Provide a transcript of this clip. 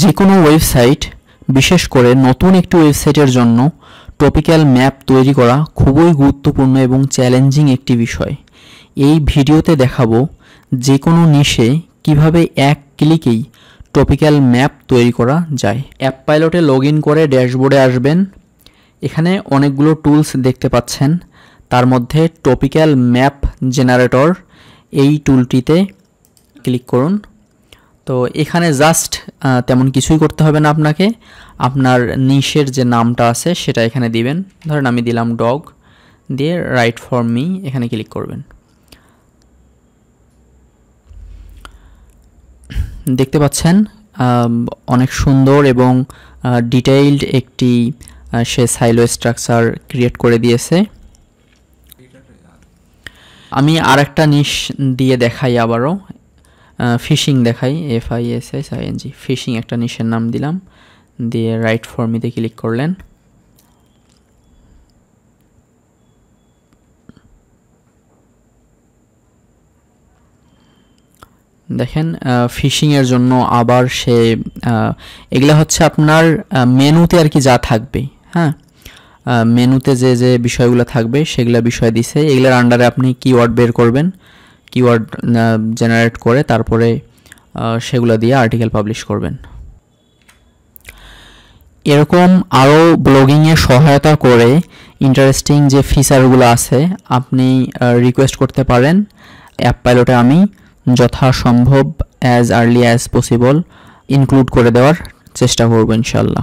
যে কোনো ওয়েবসাইট বিশেষ করে নতুন একটি ওয়েবসাইটের জন্য টপিক্যাল ম্যাপ তৈরি করা খুবই গুরুত্বপূর্ণ এবং চ্যালেঞ্জিং একটি বিষয় এই ভিডিওতে দেখাবো যে কোনো নিশে কিভাবে এক ক্লিকেই টপিক্যাল ম্যাপ তৈরি করা যায় অ্যাপ পাইলটে লগ ইন করে ড্যাশবোর্ডে আসবেন এখানে অনেকগুলো টুলস দেখতে পাচ্ছেন তার মধ্যে টপিক্যাল ম্যাপ জেনারেটর এই টুলটিতে ক্লিক করুন তো এখানে জাস্ট তেমন কিছুই করতে হবে না আপনাকে আপনার নিশের যে নামটা আছে সেটা এখানে দিবেন ধরেন আমি দিলাম ডগ দিয়ে রাইট ফর মি এখানে ক্লিক করবেন দেখতে পাচ্ছেন অনেক সুন্দর এবং ডিটেইলড একটি সে সাইলো স্ট্রাকচার ক্রিয়েট করে দিয়েছে আমি আর একটা নিশ দিয়ে দেখাই আবারও ফিশিং দেখাই F I S S I N G fishing একটা নিশের নাম দিলাম দিয়ে রাইট ফর্মিতে ক্লিক করলেন দেখেন ফিশিংয়ের জন্য আবার সে এগুলা হচ্ছে আপনার মেনুতে আর কি যা থাকবে হ্যাঁ মেনুতে যে যে বিষয়গুলো থাকবে সেগুলো বিষয় দিছে এগুলোর আন্ডারে আপনি কিওয়ার্ড বের করবেন কিওয়ার্ড জেনারেট করে তারপরে সেগুলো দিয়ে আর্টিকেল পাবলিশ করবেন এরকম আরও ব্লগিংয়ে সহায়তা করে ইন্টারেস্টিং যে ফিচারগুলো আছে আপনি রিকোয়েস্ট করতে পারেন অ্যাপ পাইলটে আমি যথাসম্ভব as early as possible include করে দেওয়ার চেষ্টা করব ইনশাল্লাহ